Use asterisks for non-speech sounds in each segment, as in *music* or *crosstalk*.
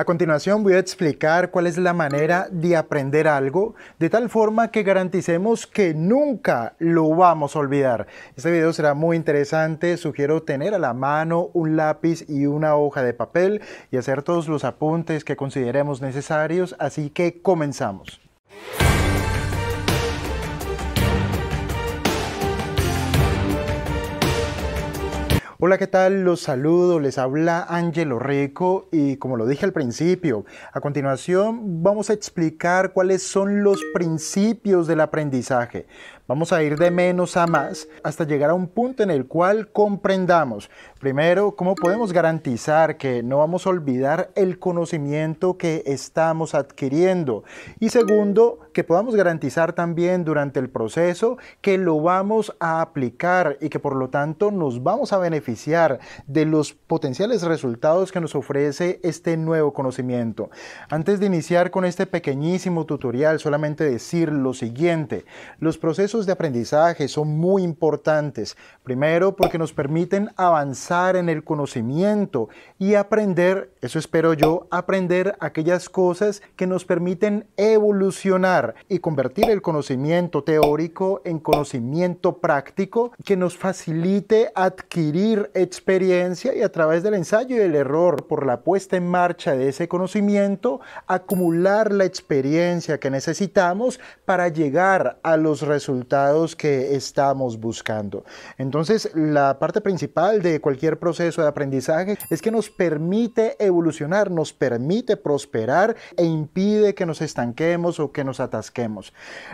A continuación voy a explicar cuál es la manera de aprender algo de tal forma que garanticemos que nunca lo vamos a olvidar. Este video será muy interesante, sugiero tener a la mano un lápiz y una hoja de papel y hacer todos los apuntes que consideremos necesarios, así que comenzamos. Hola, ¿qué tal? Los saludo, les habla Ángelo Rico y como lo dije al principio, a continuación vamos a explicar cuáles son los principios del aprendizaje. Vamos a ir de menos a más hasta llegar a un punto en el cual comprendamos, primero, cómo podemos garantizar que no vamos a olvidar el conocimiento que estamos adquiriendo. Y segundo, que podamos garantizar también durante el proceso que lo vamos a aplicar y que por lo tanto nos vamos a beneficiar de los potenciales resultados que nos ofrece este nuevo conocimiento. Antes de iniciar con este pequeñísimo tutorial, solamente decir lo siguiente. Los procesos de aprendizaje son muy importantes. Primero, porque nos permiten avanzar en el conocimiento y aprender, eso espero yo, aprender aquellas cosas que nos permiten evolucionar y convertir el conocimiento teórico en conocimiento práctico que nos facilite adquirir experiencia y a través del ensayo y el error por la puesta en marcha de ese conocimiento, acumular la experiencia que necesitamos para llegar a los resultados que estamos buscando. Entonces, la parte principal de cualquier proceso de aprendizaje es que nos permite evolucionar, nos permite prosperar e impide que nos estanquemos o que nos atasquemos.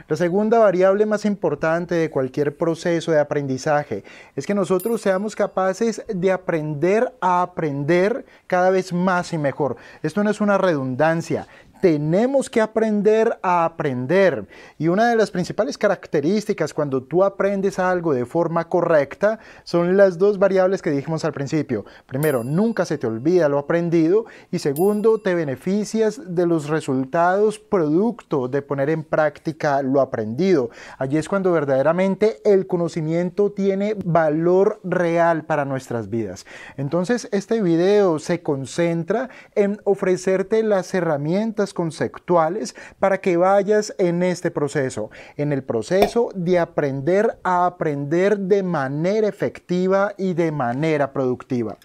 La segunda variable más importante de cualquier proceso de aprendizaje es que nosotros seamos capaces de aprender a aprender cada vez más y mejor. Esto no es una redundancia tenemos que aprender a aprender. Y una de las principales características cuando tú aprendes algo de forma correcta son las dos variables que dijimos al principio. Primero, nunca se te olvida lo aprendido y segundo, te beneficias de los resultados producto de poner en práctica lo aprendido. Allí es cuando verdaderamente el conocimiento tiene valor real para nuestras vidas. Entonces, este video se concentra en ofrecerte las herramientas conceptuales para que vayas en este proceso, en el proceso de aprender a aprender de manera efectiva y de manera productiva.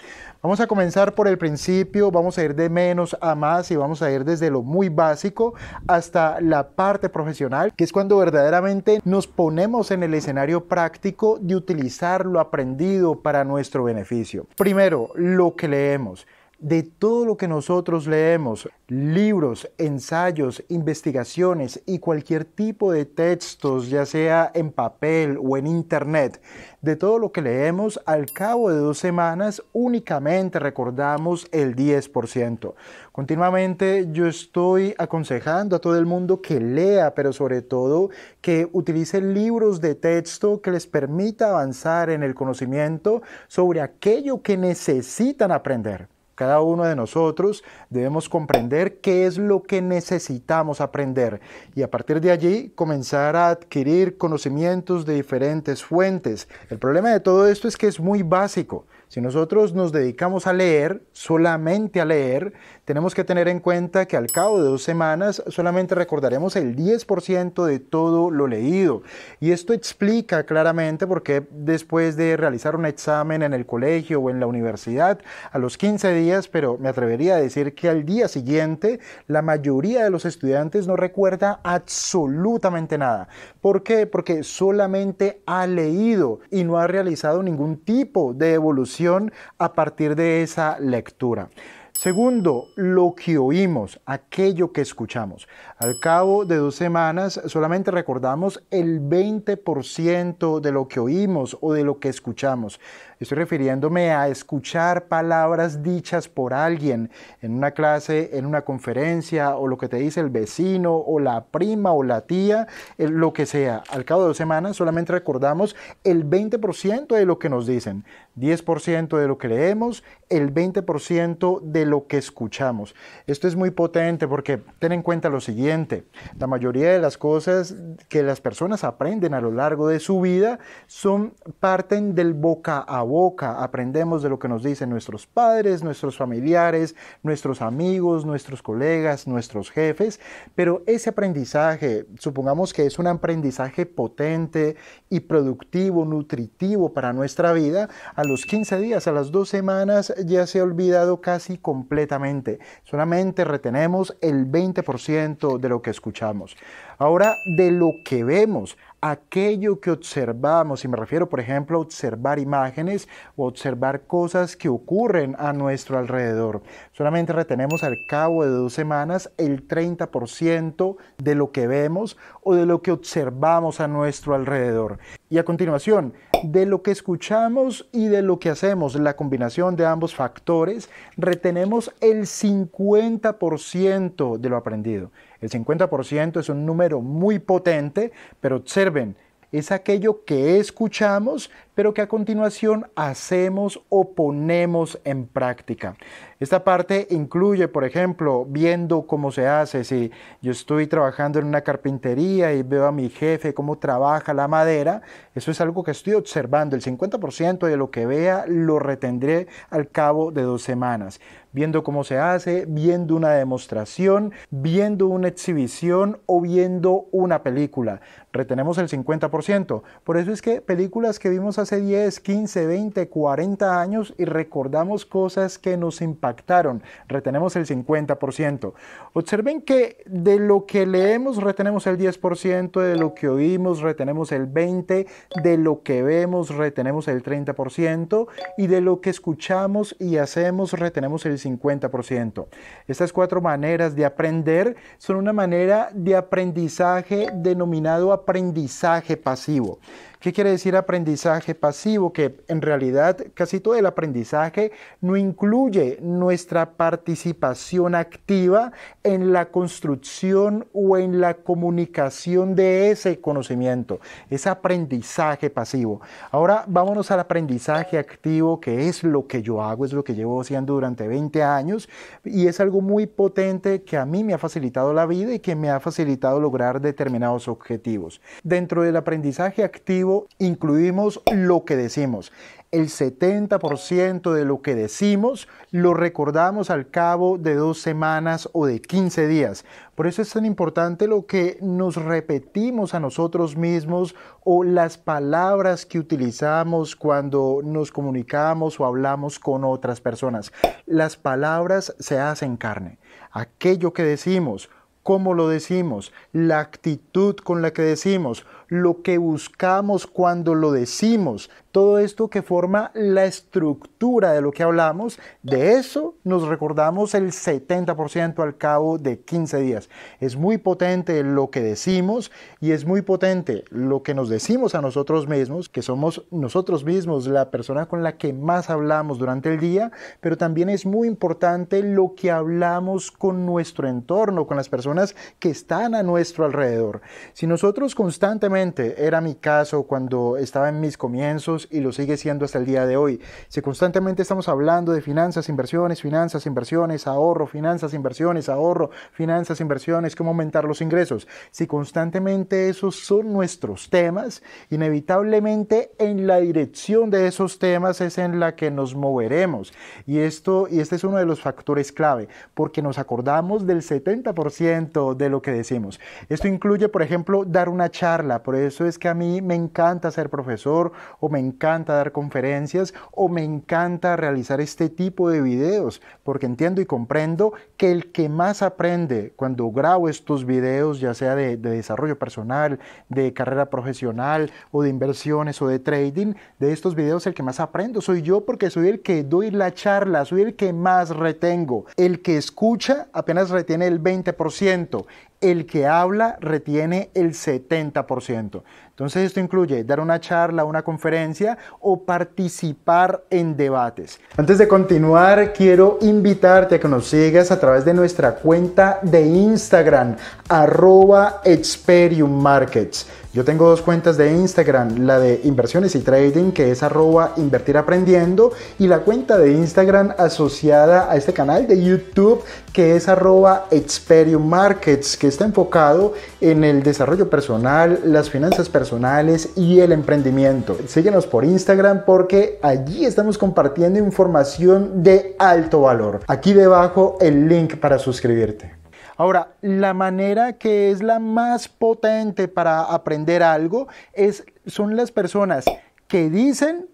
Vamos a comenzar por el principio, vamos a ir de menos a más y vamos a ir desde lo muy básico hasta la parte profesional, que es cuando verdaderamente nos ponemos en el escenario práctico de utilizar lo aprendido para nuestro beneficio. Primero, lo que leemos de todo lo que nosotros leemos, libros, ensayos, investigaciones y cualquier tipo de textos, ya sea en papel o en internet, de todo lo que leemos, al cabo de dos semanas únicamente recordamos el 10%. Continuamente yo estoy aconsejando a todo el mundo que lea, pero sobre todo que utilice libros de texto que les permita avanzar en el conocimiento sobre aquello que necesitan aprender. Cada uno de nosotros debemos comprender qué es lo que necesitamos aprender y a partir de allí comenzar a adquirir conocimientos de diferentes fuentes. El problema de todo esto es que es muy básico. Si nosotros nos dedicamos a leer, solamente a leer, tenemos que tener en cuenta que al cabo de dos semanas solamente recordaremos el 10% de todo lo leído. Y esto explica claramente por qué después de realizar un examen en el colegio o en la universidad, a los 15 días, pero me atrevería a decir que al día siguiente la mayoría de los estudiantes no recuerda absolutamente nada. ¿Por qué? Porque solamente ha leído y no ha realizado ningún tipo de evolución a partir de esa lectura. Segundo, lo que oímos, aquello que escuchamos. Al cabo de dos semanas solamente recordamos el 20% de lo que oímos o de lo que escuchamos. Estoy refiriéndome a escuchar palabras dichas por alguien en una clase, en una conferencia, o lo que te dice el vecino, o la prima, o la tía, eh, lo que sea. Al cabo de dos semanas solamente recordamos el 20% de lo que nos dicen, 10% de lo que leemos, el 20% de lo que escuchamos. Esto es muy potente porque ten en cuenta lo siguiente, la mayoría de las cosas que las personas aprenden a lo largo de su vida son parten del boca a boca, aprendemos de lo que nos dicen nuestros padres, nuestros familiares, nuestros amigos, nuestros colegas, nuestros jefes, pero ese aprendizaje, supongamos que es un aprendizaje potente y productivo, nutritivo para nuestra vida, a los 15 días, a las dos semanas ya se ha olvidado casi completamente. Solamente retenemos el 20% de lo que escuchamos. Ahora, de lo que vemos, aquello que observamos, y me refiero, por ejemplo, a observar imágenes o observar cosas que ocurren a nuestro alrededor. Solamente retenemos al cabo de dos semanas el 30% de lo que vemos o de lo que observamos a nuestro alrededor. Y a continuación, de lo que escuchamos y de lo que hacemos, la combinación de ambos factores, retenemos el 50% de lo aprendido. El 50% es un número muy potente, pero observen, es aquello que escuchamos, pero que a continuación hacemos o ponemos en práctica. Esta parte incluye, por ejemplo, viendo cómo se hace. Si yo estoy trabajando en una carpintería y veo a mi jefe cómo trabaja la madera, eso es algo que estoy observando. El 50% de lo que vea lo retendré al cabo de dos semanas viendo cómo se hace, viendo una demostración, viendo una exhibición o viendo una película. Retenemos el 50%. Por eso es que películas que vimos hace 10, 15, 20, 40 años y recordamos cosas que nos impactaron. Retenemos el 50%. Observen que de lo que leemos retenemos el 10%, de lo que oímos retenemos el 20%, de lo que vemos retenemos el 30% y de lo que escuchamos y hacemos retenemos el 50%. Estas cuatro maneras de aprender son una manera de aprendizaje denominado aprendizaje pasivo. ¿Qué quiere decir aprendizaje pasivo? Que en realidad casi todo el aprendizaje no incluye nuestra participación activa en la construcción o en la comunicación de ese conocimiento. Es aprendizaje pasivo. Ahora vámonos al aprendizaje activo, que es lo que yo hago, es lo que llevo haciendo durante 20 años y es algo muy potente que a mí me ha facilitado la vida y que me ha facilitado lograr determinados objetivos. Dentro del aprendizaje activo, incluimos lo que decimos. El 70% de lo que decimos lo recordamos al cabo de dos semanas o de 15 días. Por eso es tan importante lo que nos repetimos a nosotros mismos o las palabras que utilizamos cuando nos comunicamos o hablamos con otras personas. Las palabras se hacen carne. Aquello que decimos, cómo lo decimos, la actitud con la que decimos, lo que buscamos cuando lo decimos, todo esto que forma la estructura de lo que hablamos, de eso nos recordamos el 70% al cabo de 15 días. Es muy potente lo que decimos y es muy potente lo que nos decimos a nosotros mismos, que somos nosotros mismos la persona con la que más hablamos durante el día, pero también es muy importante lo que hablamos con nuestro entorno, con las personas que están a nuestro alrededor. Si nosotros constantemente era mi caso cuando estaba en mis comienzos y lo sigue siendo hasta el día de hoy. Si constantemente estamos hablando de finanzas, inversiones, finanzas, inversiones, ahorro, finanzas, inversiones, ahorro, finanzas, inversiones, cómo aumentar los ingresos, si constantemente esos son nuestros temas, inevitablemente en la dirección de esos temas es en la que nos moveremos. Y esto y este es uno de los factores clave, porque nos acordamos del 70% de lo que decimos. Esto incluye, por ejemplo, dar una charla, por eso es que a mí me encanta ser profesor o me encanta dar conferencias o me encanta realizar este tipo de videos, porque entiendo y comprendo que el que más aprende cuando grabo estos videos, ya sea de, desarrollo personal, de carrera profesional o de inversiones o de trading, de estos videos el que más aprendo soy yo porque soy el que doy la charla, soy el que más retengo. El que escucha apenas retiene el 20%, el que habla retiene el 70%. Entonces esto incluye dar una charla, una conferencia o participar en debates. Antes de continuar, quiero invitarte a que nos sigas a través de nuestra cuenta de Instagram, arroba Experium Markets. Yo tengo dos cuentas de Instagram, la de inversiones y trading que es arroba invertir aprendiendo y la cuenta de Instagram asociada a este canal de YouTube que es arroba Experium Markets que está enfocado en el desarrollo personal, las finanzas personales y el emprendimiento. Síguenos por Instagram porque allí estamos compartiendo información de alto valor. Aquí debajo el link para suscribirte. Ahora, la manera que es la más potente para aprender algo es, son las personas que dicen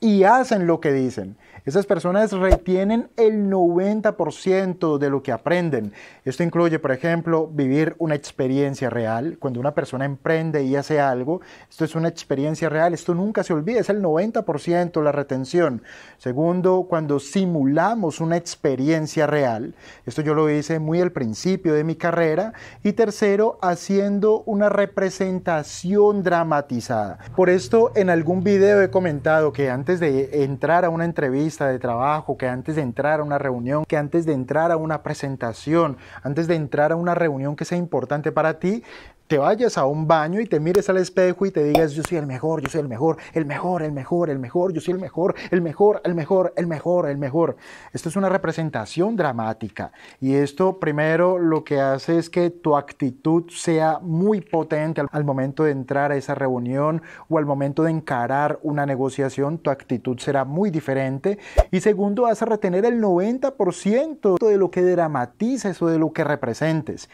y hacen lo que dicen. Esas personas retienen el 90% de lo que aprenden. Esto incluye, por ejemplo, vivir una experiencia real. Cuando una persona emprende y hace algo, esto es una experiencia real, esto nunca se olvida, es el 90% la retención. Segundo, cuando simulamos una experiencia real, esto yo lo hice muy al principio de mi carrera. Y tercero, haciendo una representación dramatizada. Por esto, en algún video he comentado que antes de entrar a una entrevista, de trabajo, que antes de entrar a una reunión, que antes de entrar a una presentación, antes de entrar a una reunión que sea importante para ti, te vayas a un baño y te mires al espejo y te digas, yo soy el mejor, yo soy el mejor, el mejor, el mejor, el mejor, yo soy el mejor, el mejor, el mejor, el mejor, el mejor. Esto es una representación dramática y esto primero lo que hace es que tu actitud sea muy potente al momento de entrar a esa reunión o al momento de encarar una negociación, tu actitud será muy diferente y segundo, vas a retener el 90% de lo que dramatices o de lo que representes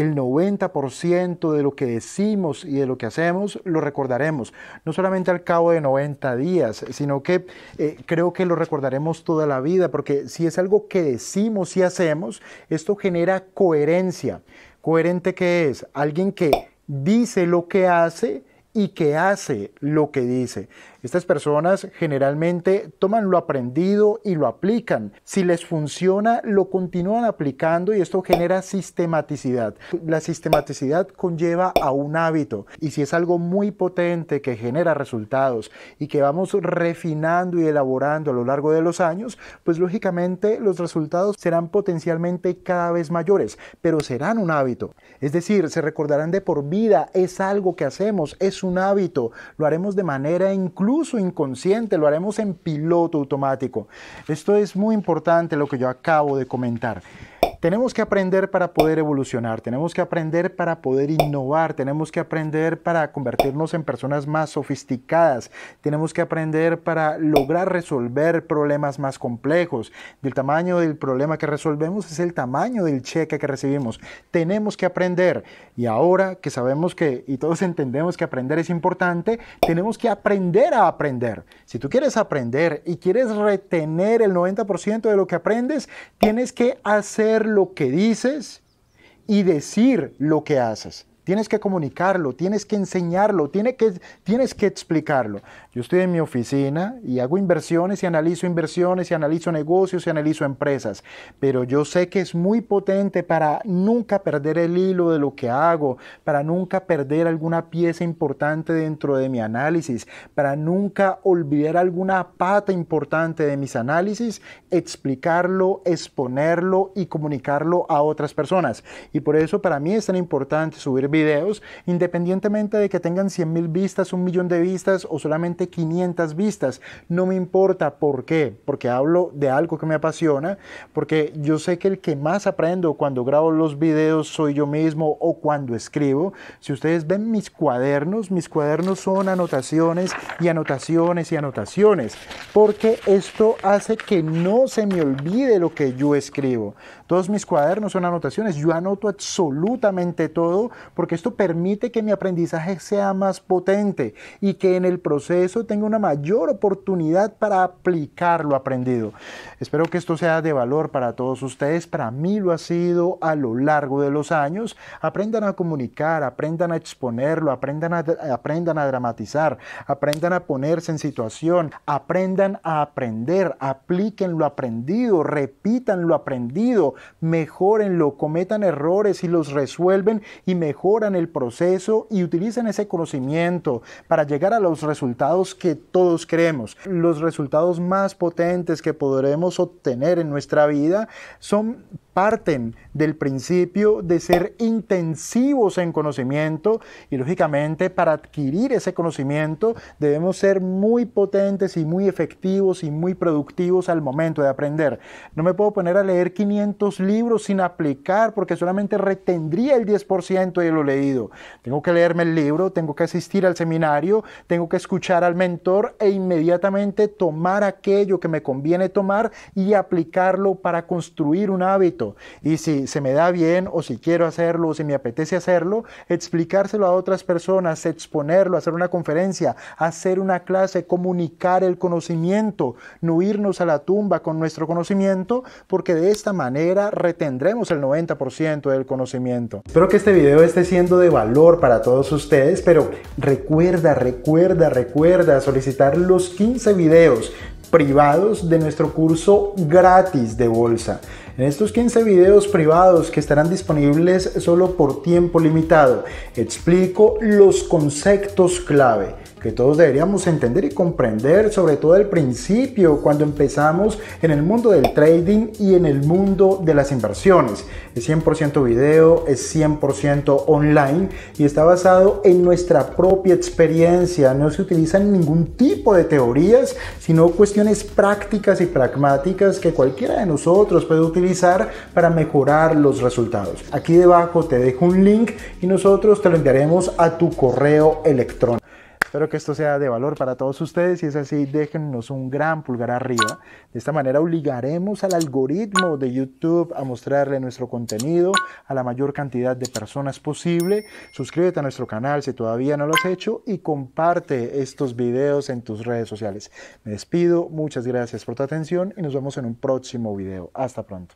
el 90% de lo que decimos y de lo que hacemos lo recordaremos, no solamente al cabo de 90 días, sino que eh, creo que lo recordaremos toda la vida, porque si es algo que decimos y hacemos, esto genera coherencia. Coherente que es alguien que dice lo que hace y que hace lo que dice. Estas personas generalmente toman lo aprendido y lo aplican. Si les funciona, lo continúan aplicando y esto genera sistematicidad. La sistematicidad conlleva a un hábito y si es algo muy potente que genera resultados y que vamos refinando y elaborando a lo largo de los años, pues lógicamente los resultados serán potencialmente cada vez mayores, pero serán un hábito. Es decir, se recordarán de por vida, es algo que hacemos, es un hábito, lo haremos de manera inclusiva incluso inconsciente, lo haremos en piloto automático. Esto es muy importante lo que yo acabo de comentar. Tenemos que aprender para poder evolucionar, tenemos que aprender para poder innovar, tenemos que aprender para convertirnos en personas más sofisticadas, tenemos que aprender para lograr resolver problemas más complejos. Del tamaño del problema que resolvemos es el tamaño del cheque que recibimos. Tenemos que aprender y ahora que sabemos que y todos *laughs* entendemos que aprender es importante, tenemos que aprender a aprender. Si tú quieres aprender y quieres retener el 90% de lo que aprendes, tienes que hacer lo que dices y decir lo que haces. Tienes que comunicarlo, tienes que enseñarlo, tienes que, explicarlo. Yo estoy en mi oficina y hago inversiones y analizo inversiones y analizo negocios y analizo empresas, pero yo sé que es muy potente para nunca perder el hilo de lo que hago, para nunca perder alguna pieza importante dentro de mi análisis, para nunca olvidar alguna pata importante de mis análisis, explicarlo, exponerlo y comunicarlo a otras personas. Y por eso para mí es tan importante subir videos, independientemente de que tengan 100 mil vistas, un millón de vistas o solamente 500 vistas. No me importa por qué, porque hablo de algo que me apasiona, porque yo sé que el que más aprendo cuando grabo los videos soy yo mismo o cuando escribo. Si ustedes ven mis cuadernos, mis cuadernos son anotaciones y anotaciones y anotaciones, porque esto hace que no se me olvide lo que yo escribo. Todos mis cuadernos son anotaciones, yo anoto absolutamente todo porque porque esto permite que mi aprendizaje sea más potente y que en el proceso tenga una mayor oportunidad para aplicar lo aprendido. Espero que esto sea de valor para todos ustedes, para mí lo ha sido a lo largo de los años. Aprendan a comunicar, aprendan a exponerlo, aprendan a, aprendan a dramatizar, aprendan a ponerse en situación, aprendan a aprender, apliquen lo aprendido, repitan lo aprendido, mejorenlo, cometan errores y los resuelven y mejoren en el proceso y utilizan ese conocimiento para llegar a los resultados que todos queremos. Los resultados más potentes que podremos obtener en nuestra vida son parten del principio de ser intensivos en conocimiento y lógicamente para adquirir ese conocimiento debemos ser muy potentes y muy efectivos y muy productivos al momento de aprender. No me puedo poner a leer 500 libros sin aplicar porque solamente retendría el 10% de lo leído. Tengo que leerme el libro, tengo que asistir al seminario, tengo que escuchar al mentor e inmediatamente tomar aquello que me conviene tomar y aplicarlo para construir un hábito y si se me da bien o si quiero hacerlo o si me apetece hacerlo, explicárselo a otras personas, exponerlo, hacer una conferencia, hacer una clase, comunicar el conocimiento, no irnos a la tumba con nuestro conocimiento, porque de esta manera retendremos el 90% del conocimiento. Espero que este video esté siendo de valor para todos ustedes, pero recuerda, recuerda, recuerda solicitar los 15 videos privados de nuestro curso gratis de bolsa en estos 15 videos privados que estarán disponibles solo por tiempo limitado, explico los conceptos clave que todos deberíamos entender y comprender, sobre todo al principio, cuando empezamos en el mundo del trading y en el mundo de las inversiones. Es 100% video, es 100% online y está basado en nuestra propia experiencia. No se utilizan ningún tipo de teorías, sino cuestiones prácticas y pragmáticas que cualquiera de nosotros puede utilizar para mejorar los resultados. Aquí debajo te dejo un link y nosotros te lo enviaremos a tu correo electrónico. Espero que esto sea de valor para todos ustedes. Si es así, déjenos un gran pulgar arriba. De esta manera obligaremos al algoritmo de YouTube a mostrarle nuestro contenido a la mayor cantidad de personas posible. Suscríbete a nuestro canal si todavía no lo has hecho y comparte estos videos en tus redes sociales. Me despido, muchas gracias por tu atención y nos vemos en un próximo video. Hasta pronto.